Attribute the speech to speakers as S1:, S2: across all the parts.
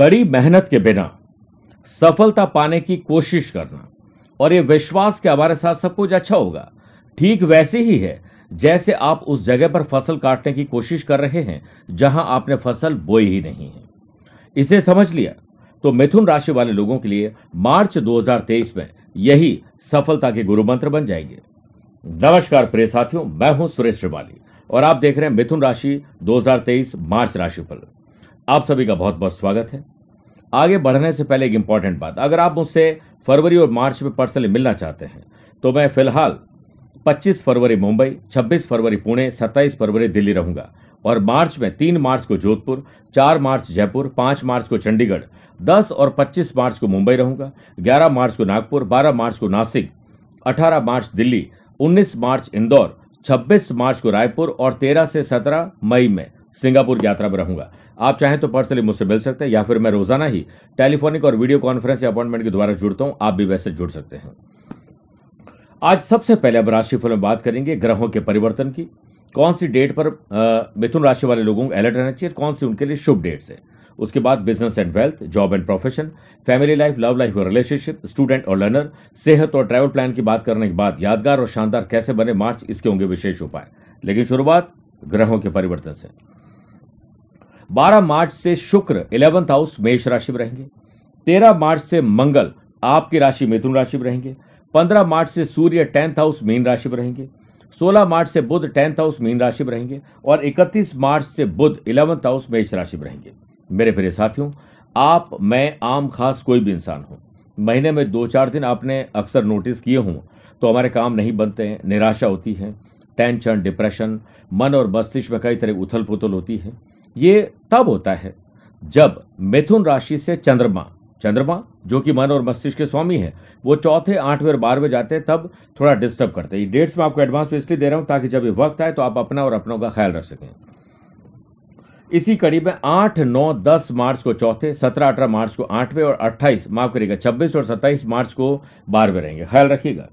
S1: कड़ी मेहनत के बिना सफलता पाने की कोशिश करना और ये विश्वास कि हमारे साथ सब कुछ अच्छा होगा ठीक वैसे ही है जैसे आप उस जगह पर फसल काटने की कोशिश कर रहे हैं जहां आपने फसल बोई ही नहीं है इसे समझ लिया तो मिथुन राशि वाले लोगों के लिए मार्च 2023 में यही सफलता के गुरु मंत्र बन जाएंगे नमस्कार प्रिय साथियों मैं हूं सुरेश श्रिवाली और आप देख रहे हैं मिथुन राशि 2023 मार्च राशि पर आप सभी का बहुत बहुत स्वागत है आगे बढ़ने से पहले एक इंपॉर्टेंट बात अगर आप मुझसे फरवरी और मार्च में पर्सनली मिलना चाहते हैं तो मैं फिलहाल 25 फरवरी मुंबई 26 फरवरी पुणे 27 फरवरी दिल्ली रहूंगा और मार्च में 3 मार्च को जोधपुर 4 मार्च जयपुर 5 मार्च को चंडीगढ़ 10 और 25 मार्च को मुंबई रहूंगा 11 मार्च को नागपुर 12 मार्च को नासिक 18 मार्च दिल्ली 19 मार्च इंदौर 26 मार्च को रायपुर और 13 से 17 मई में सिंगापुर की यात्रा पर रहूंगा आप चाहें तो पर्सनली मुझसे मिल सकते हैं या फिर मैं रोजाना ही टेलीफोनिक और वीडियो कॉन्फ्रेंस या अपॉइंटमेंट के द्वारा जुड़ता हूं आप भी वैसे जुड़ सकते हैं आज सबसे पहले अब राशिफल में बात करेंगे ग्रहों के परिवर्तन की कौन सी डेट पर मिथुन राशि वाले लोगों को अलर्ट रहना चाहिए कौन सी उनके लिए शुभ डेट्स है उसके बाद business and wealth job and profession family life love life और रिलेशनशिप स्टूडेंट और लर्नर सेहत और ट्रैवल प्लान की बात करने के बाद यादगार और शानदार कैसे बने मार्च इसके होंगे विशेष उपाय लेकिन शुरुआत ग्रहों के परिवर्तन से 12 मार्च से शुक्र इलेवंथ हाउस मेष राशि में रहेंगे 13 मार्च से मंगल आपकी राशि मिथुन राशि में रहेंगे 15 मार्च से सूर्य टेंथ हाउस मीन राशि में रहेंगे 16 मार्च से बुध टेंथ हाउस मीन राशि में रहेंगे और 31 मार्च से बुध इलेवंथ हाउस मेष राशि में रहेंगे मेरे प्रिय साथियों आप मैं आम खास कोई भी इंसान हूँ महीने में दो चार दिन आपने अक्सर नोटिस किए हों तो हमारे काम नहीं बनते हैं निराशा होती है टेंशन डिप्रेशन मन और मस्तिष्क में कई तरह उथल पुथल होती है ये तब होता है जब मिथुन राशि से चंद्रमा चंद्रमा जो कि मन और मस्तिष्क के स्वामी है वो चौथे आठवें और बारहवें जाते हैं तब थोड़ा डिस्टर्ब करते हैं ये डेट्स में आपको एडवांस में इसलिए दे रहा हूं ताकि जब ये वक्त आए तो आप अपना और अपनों का ख्याल रख सकें इसी कड़ी में आठ नौ दस मार्च को चौथे सत्रह अठारह मार्च को आठवें और अट्ठाईस माफ करिएगा छब्बीस और सत्ताईस मार्च को बारहवें रहेंगे ख्याल रखिएगा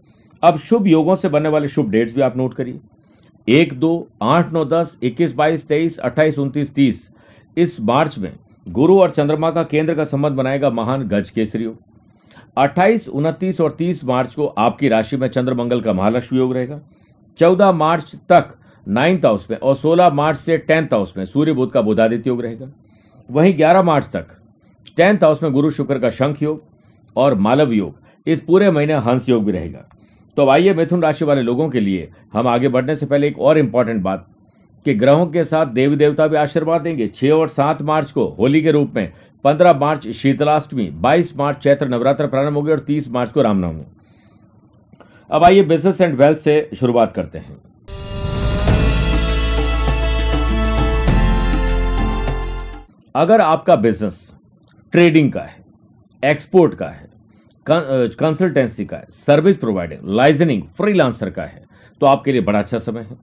S1: अब शुभ योगों से बनने वाले शुभ डेट्स भी आप नोट करिए एक दो आठ नौ दस इक्कीस बाईस तेईस अट्ठाईस उनतीस तीस इस मार्च में गुरु और चंद्रमा का केंद्र का संबंध बनाएगा महान गज केसरी योग अट्ठाईस उनतीस और तीस मार्च को आपकी राशि में चंद्रमंगल का महालक्ष्मी योग रहेगा चौदह मार्च तक नाइन्थ हाउस में और सोलह मार्च से टेंथ हाउस में सूर्य बुद्ध का बुधादित्य योग रहेगा वहीं ग्यारह मार्च तक टेंथ हाउस में गुरु शुक्र का शंख योग और मालव योग इस पूरे महीने हंस योग भी रहेगा तो आइए मिथुन राशि वाले लोगों के लिए हम आगे बढ़ने से पहले एक और इम्पॉर्टेंट बात कि ग्रहों के साथ देवी देवता भी आशीर्वाद देंगे छः और सात मार्च को होली के रूप में पंद्रह मार्च शीतलाष्टमी बाईस मार्च चैत्र नवरात्र प्रारंभ होगी और तीस मार्च को रामनवमी अब आइए बिजनेस एंड वेल्थ से शुरुआत करते हैं अगर आपका बिजनेस ट्रेडिंग का है एक्सपोर्ट का है कंसल्टेंसी का है सर्विस प्रोवाइडर लाइजनिंग फ्रीलांसर का है तो आपके लिए बड़ा अच्छा समय है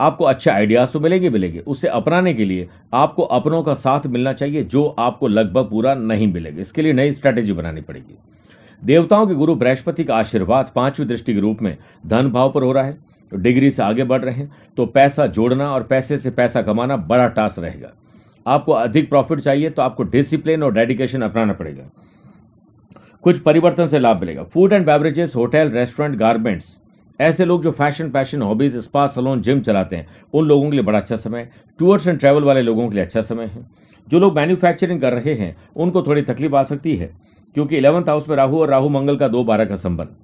S1: आपको अच्छे आइडियाज़ तो मिलेंगे मिलेंगे उसे अपनाने के लिए आपको अपनों का साथ मिलना चाहिए जो आपको लगभग पूरा नहीं मिलेगा इसके लिए नई स्ट्रैटेजी बनानी पड़ेगी देवताओं के गुरु बृहस्पति का आशीर्वाद पांचवी दृष्टि के रूप में धन भाव पर हो रहा है डिग्री से आगे बढ़ रहे हैं तो पैसा जोड़ना और पैसे से पैसा कमाना बड़ा टास्क रहेगा आपको अधिक प्रॉफिट चाहिए तो आपको डिसिप्लिन और डेडिकेशन अपनाना पड़ेगा कुछ परिवर्तन से लाभ मिलेगा food and beverages hotel restaurant garments ऐसे लोग जो fashion passion hobbies spa salon gym चलाते हैं उन लोगों के लिए बड़ा अच्छा समय टूर्स एंड ट्रैवल वाले लोगों के लिए अच्छा समय है जो लोग मैन्युफैक्चरिंग कर रहे हैं उनको थोड़ी तकलीफ आ सकती है क्योंकि इलेवंथ हाउस में राहु और राहु मंगल का दो बारह का संबंध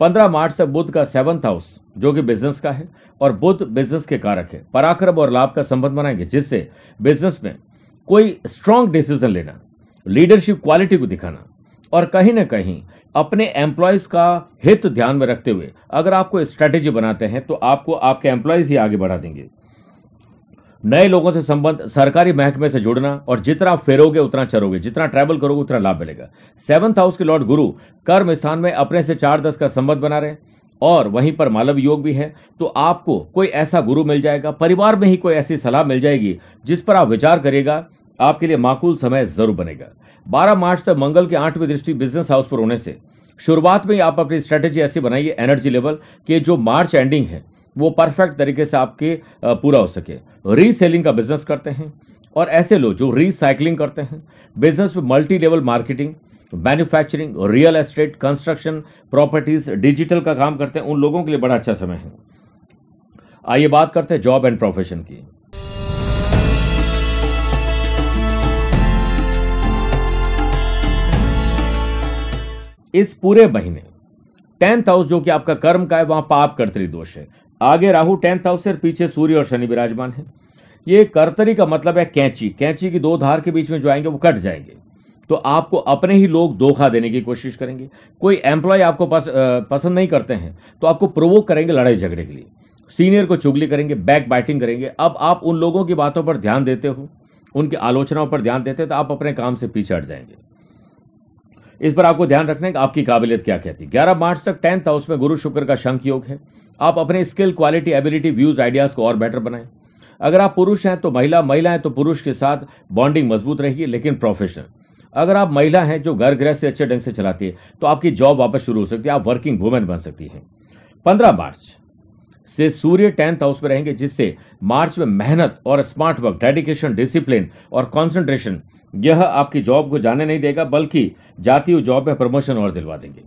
S1: पंद्रह मार्च तक बुद्ध का सेवंथ हाउस जो कि बिजनेस का है और बुद्ध बिजनेस के कारक है पराक्रम और लाभ का संबंध बनाएंगे जिससे बिजनेस में कोई स्ट्रांग डिसीजन लेना लीडरशिप क्वालिटी को दिखाना और कहीं ना कहीं अपने एम्प्लॉयज का हित ध्यान में रखते हुए अगर आपको स्ट्रेटेजी बनाते हैं तो आपको आपके एम्प्लॉयज ही आगे बढ़ा देंगे नए लोगों से संबंध सरकारी महकमे से जुड़ना और जितना आप फेरोगे उतना चरोगे जितना ट्रैवल करोगे उतना लाभ मिलेगा सेवंथ हाउस के लॉर्ड गुरु कर्म स्थान में अपने से चार दस का संबंध बना रहे और वहीं पर मालव योग भी है तो आपको कोई ऐसा गुरु मिल जाएगा परिवार में ही कोई ऐसी सलाह मिल जाएगी जिस पर आप विचार करेगा आपके लिए माकूल समय जरूर बनेगा बारह मार्च तक मंगल की आठवीं दृष्टि बिजनेस हाउस पर होने से शुरुआत में आप अपनी स्ट्रैटेजी ऐसी बनाइए एनर्जी लेवल के जो मार्च एंडिंग है वो परफेक्ट तरीके से आपके पूरा हो सके रीसेलिंग का बिजनेस करते हैं और ऐसे लोग जो रीसाइकलिंग करते हैं बिजनेस में multi level marketing manufacturing real estate construction properties digital का काम करते हैं उन लोगों के लिए बड़ा अच्छा समय है आइए बात करते हैं जॉब एंड प्रोफेशन की इस पूरे महीने टेंथ हाउस जो कि आपका कर्म का है वहां पाप कर्तरी दोष है आगे राहु टेंथ हाउस से पीछे सूर्य और शनि विराजमान है ये कर्तरी का मतलब है कैंची कैंची की दो धार के बीच में जो आएंगे वो कट जाएंगे तो आपको अपने ही लोग धोखा देने की कोशिश करेंगे कोई एम्प्लॉय आपको पस, पसंद नहीं करते हैं तो आपको प्रोवोक करेंगे लड़ाई झगड़े के लिए सीनियर को चुगली करेंगे बैक बाइटिंग करेंगे अब आप उन लोगों की बातों पर ध्यान देते हो उनकी आलोचनाओं पर ध्यान देते हो तो आप अपने काम से पीछे हट जाएंगे इस पर आपको ध्यान रखना है कि आपकी काबिलियत क्या कहती है ग्यारह मार्च तक टेंथ हाउस में गुरु शुक्र का शंख योग है आप अपने skill quality ability views ideas को और बेटर बनाएं अगर आप पुरुष हैं तो महिला महिला हैं तो पुरुष के साथ बॉन्डिंग मजबूत रहेगी लेकिन प्रोफेशनल अगर आप महिला हैं जो घर गृह से अच्छे ढंग से चलाती है तो आपकी जॉब वापस शुरू हो सकती है आप वर्किंग वुमेन बन सकती हैं पंद्रह मार्च से सूर्य टेंथ हाउस में रहेंगे जिससे मार्च में मेहनत और स्मार्ट वर्क डेडिकेशन डिसिप्लिन और कॉन्सेंट्रेशन यह आपकी जॉब को जाने नहीं देगा बल्कि जाती हुई जॉब में प्रमोशन और दिलवा देंगे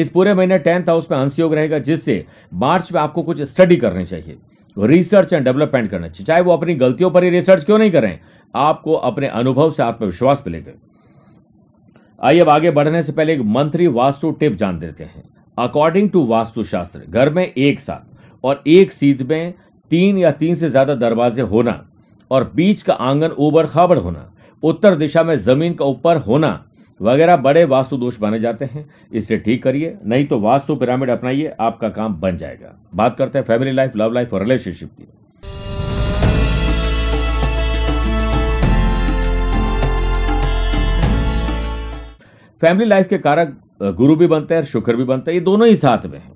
S1: इस पूरे महीने टेंथ हाउस में अंश योग रहेगा जिससे मार्च में आपको कुछ स्टडी करनी चाहिए रिसर्च एंड डेवलपमेंट करना चाहिए चाहे वो अपनी गलतियों पर ही रिसर्च क्यों नहीं करें आपको अपने अनुभव से आत्मविश्वास मिलेगा आइए अब आगे बढ़ने से पहले एक मंत्री वास्तु टिप जान देते हैं अकॉर्डिंग टू वास्तुशास्त्र घर में एक साथ और एक सीध में तीन या तीन से ज्यादा दरवाजे होना और बीच का आंगन ऊबड़ खाबड़ होना उत्तर दिशा में जमीन का ऊपर होना वगैरह बड़े वास्तु दोष माने जाते हैं इसे ठीक करिए नहीं तो वास्तु पिरामिड अपनाइए आपका काम बन जाएगा बात करते हैं फैमिली लाइफ लव लाइफ और रिलेशनशिप की फैमिली लाइफ के कारक गुरु भी बनते हैं शुक्र भी बनते हैं ये दोनों ही साथ में हैं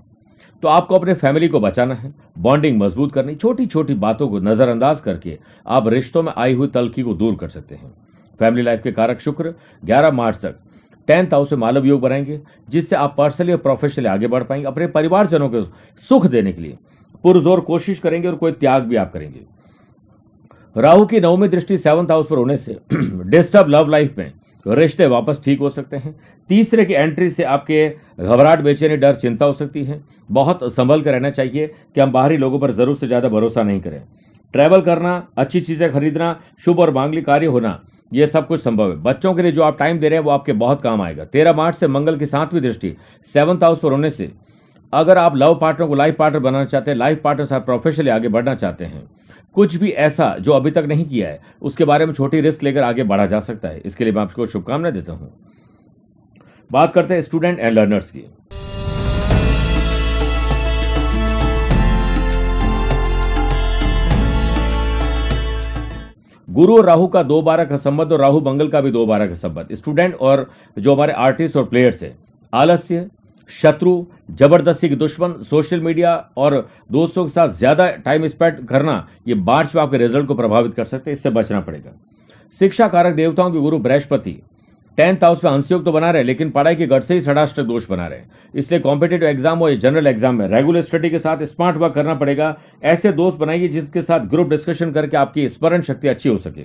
S1: तो आपको अपने फैमिली को बचाना है बॉन्डिंग मजबूत करनी छोटी छोटी बातों को नज़रअंदाज करके आप रिश्तों में आई हुई तलखी को दूर कर सकते हैं फैमिली लाइफ के कारक शुक्र 11 मार्च तक टेंथ हाउस में मालव योग बनाएंगे जिससे आप पर्सनली और प्रोफेशनली आगे बढ़ पाएंगे अपने परिवारजनों को सुख देने के लिए पुरजोर कोशिश करेंगे और कोई त्याग भी आप करेंगे राहु की नवमी दृष्टि सेवंथ हाउस पर होने से डिस्टर्ब लव लाइफ में रिश्ते वापस ठीक हो सकते हैं तीसरे की एंट्री से आपके घबराहट बेचैनी डर चिंता हो सकती है बहुत संभल कर रहना चाहिए कि हम बाहरी लोगों पर ज़रूर से ज़्यादा भरोसा नहीं करें ट्रैवल करना अच्छी चीज़ें खरीदना शुभ और मांगली कार्य होना ये सब कुछ संभव है बच्चों के लिए जो आप टाइम दे रहे हैं वो आपके बहुत काम आएगा तेरह मार्च से मंगल की सातवीं दृष्टि सेवन्थ हाउस पर होने से अगर आप लव पार्टनर को लाइफ पार्टनर बनाना चाहते हैं लाइफ पार्टनर साथ प्रोफेशनली आगे बढ़ना चाहते हैं कुछ भी ऐसा जो अभी तक नहीं किया है उसके बारे में छोटी रिस्क लेकर आगे बढ़ा जा सकता है इसके लिए मैं आपको शुभकामनाएं देता हूँ बात करते हैं स्टूडेंट एंड लर्नर्स की गुरु और राहु का दो बारह का संबंध और राहु मंगल का भी दो बारह का संबंध स्टूडेंट और जो हमारे आर्टिस्ट और प्लेयर्स है आलस्य शत्रु जबरदस्ती के दुश्मन सोशल मीडिया और दोस्तों के साथ ज़्यादा टाइम स्पेंड करना ये मार्च में आपके रिजल्ट को प्रभावित कर सकते हैं इससे बचना पड़ेगा शिक्षा कारक देवताओं के गुरु बृहस्पति टेंथ हाउस में हंसयोग तो बना रहे लेकिन पढ़ाई के घर से ही षडाष्टक दोष बना रहे इसलिए कॉम्पिटेटिव एग्जाम और जनरल एग्जाम में रेगुलर स्टडी के साथ स्मार्ट वर्क करना पड़ेगा ऐसे दोस्त बनाइए जिसके साथ ग्रुप डिस्कशन करके आपकी स्मरण शक्ति अच्छी हो सके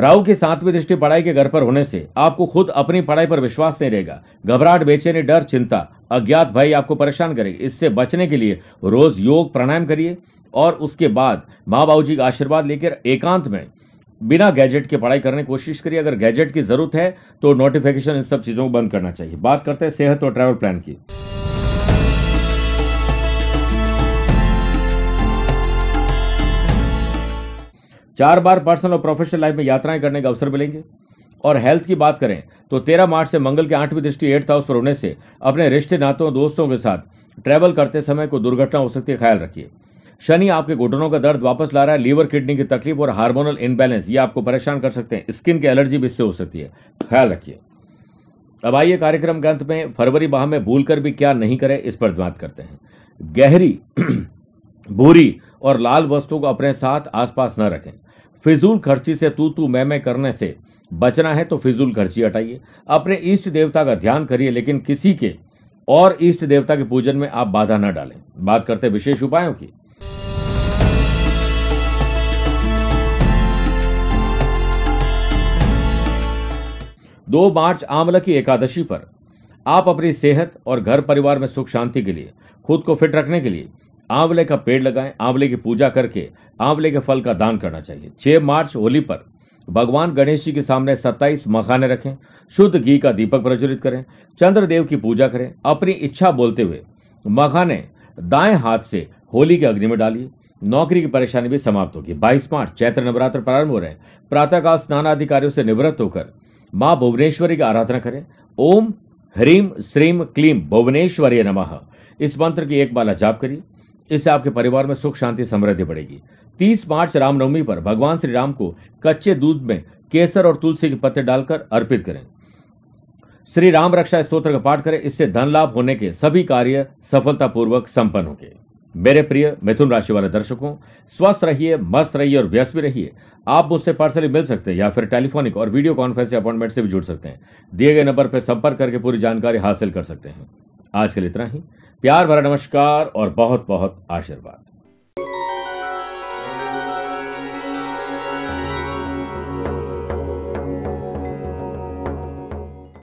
S1: राहु की सातवीं दृष्टि पढ़ाई के घर पर होने से आपको खुद अपनी पढ़ाई पर विश्वास नहीं रहेगा घबराहट बेचैनी डर चिंता अज्ञात भाई आपको परेशान करेंगे इससे बचने के लिए रोज योग प्राणायाम करिए और उसके बाद माँ बाबू जी का आशीर्वाद लेकर एकांत में बिना गैजेट के पढ़ाई करने की कोशिश करिए अगर गैजेट की ज़रूरत है तो नोटिफिकेशन इन सब चीज़ों को बंद करना चाहिए बात करते हैं सेहत और ट्रैवल प्लान की चार बार पर्सनल और प्रोफेशनल लाइफ में यात्राएं करने का अवसर मिलेंगे और हेल्थ की बात करें तो तेरह मार्च से मंगल के आठवीं दृष्टि एट्थ हाउस पर होने से अपने रिश्ते नातों दोस्तों के साथ ट्रैवल करते समय कोई दुर्घटना हो सकती है ख्याल रखिए शनि आपके घुटनों का दर्द वापस ला रहा है लीवर किडनी की तकलीफ और हार्मोनल इनबैलेंस ये आपको परेशान कर सकते हैं स्किन की एलर्जी भी इससे हो सकती है ख्याल रखिए अब आइए कार्यक्रम के अंत में फरवरी माह में भूल कर भी क्या नहीं करें इस पर बात करते हैं गहरी भूरी और लाल वस्तुओं को अपने साथ आसपास न रखें फिजूल खर्ची से तू तू मैं मैं करने से बचना है तो फिजूल खर्ची हटाइए अपने इष्ट देवता का ध्यान करिए लेकिन किसी के और इष्ट देवता के पूजन में आप बाधा न डालें बात करते विशेष उपायों की दो मार्च आंवला की एकादशी पर आप अपनी सेहत और घर परिवार में सुख शांति के लिए खुद को फिट रखने के लिए आंवले का पेड़ लगाएं आंवले की पूजा करके आंवले के फल का दान करना चाहिए छह मार्च होली पर भगवान गणेश जी के सामने 27 मखाने रखें शुद्ध घी का दीपक प्रज्वलित करें चंद्रदेव की पूजा करें अपनी इच्छा बोलते हुए मखाने दाएं हाथ से होली के अग्नि में डालिए नौकरी की परेशानी भी समाप्त होगी बाईस मार्च चैत्र नवरात्र प्रारंभ हो रहे हैं प्रातःकाल स्नान आदि कार्यों से निवृत्त होकर माँ भुवनेश्वरी की आराधना करें ओम ह्रीम श्रीम क्लीम भुवनेश्वरी नमः इस मंत्र की एक माला जाप करिए इससे आपके परिवार में सुख शांति समृद्धि बढ़ेगी तीस मार्च रामनवमी पर भगवान श्री राम को कच्चे दूध में केसर और तुलसी के पत्ते डालकर अर्पित करें श्री राम रक्षा स्त्रोत्र का पाठ करें इससे धन लाभ होने के सभी कार्य सफलतापूर्वक संपन्न होंगे मेरे प्रिय मिथुन राशि वाले दर्शकों स्वस्थ रहिए मस्त रहिए और व्यस्त भी रहिए आप मुझसे पार्सली मिल सकते हैं या फिर टेलीफोनिक और वीडियो कॉन्फ्रेंस अपॉइंटमेंट से भी जुड़ सकते हैं दिए गए नंबर पर संपर्क करके पूरी जानकारी हासिल कर सकते हैं आज के लिए इतना ही प्यार भरा नमस्कार और बहुत बहुत आशीर्वाद